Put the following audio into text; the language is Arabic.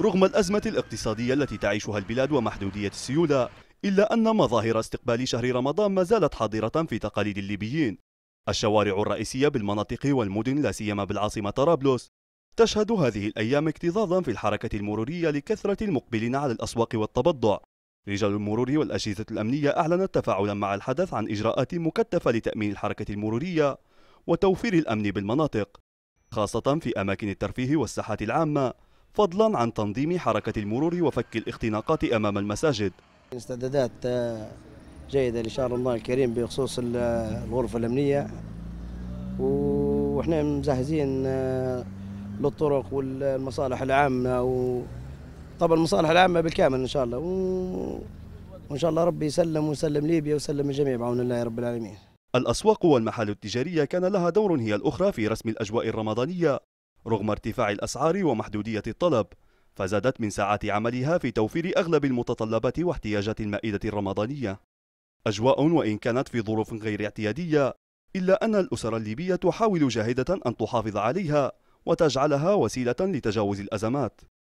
رغم الأزمة الاقتصادية التي تعيشها البلاد ومحدودية السيولة إلا أن مظاهر استقبال شهر رمضان ما زالت حاضرة في تقاليد الليبيين الشوارع الرئيسية بالمناطق والمدن لا سيما بالعاصمة طرابلس تشهد هذه الأيام اكتظاظا في الحركة المرورية لكثرة المقبلين على الأسواق والتبضع رجال المرور والأجهزة الأمنية أعلنت تفاعلا مع الحدث عن إجراءات مكثفة لتأمين الحركة المرورية وتوفير الأمن بالمناطق خاصة في أماكن الترفيه والساحات العامة فضلا عن تنظيم حركة المرور وفك الاختناقات أمام المساجد استعدادات آه، جيدة إن شاء الله الكريم بخصوص الغرفة الأمنية ونحن مجهزين آه، للطرق والمصالح العامة وطبعا المصالح العامة بالكامل إن شاء الله و... وإن شاء الله ربي يسلم ويسلم ليبيا ويسلم الجميع بعون الله رب العالمين الأسواق والمحال التجارية كان لها دور هي الأخرى في رسم الأجواء الرمضانية رغم ارتفاع الأسعار ومحدودية الطلب فزادت من ساعات عملها في توفير أغلب المتطلبات واحتياجات المائدة الرمضانية أجواء وإن كانت في ظروف غير اعتيادية إلا أن الأسر الليبية تحاول جاهدة أن تحافظ عليها وتجعلها وسيلة لتجاوز الأزمات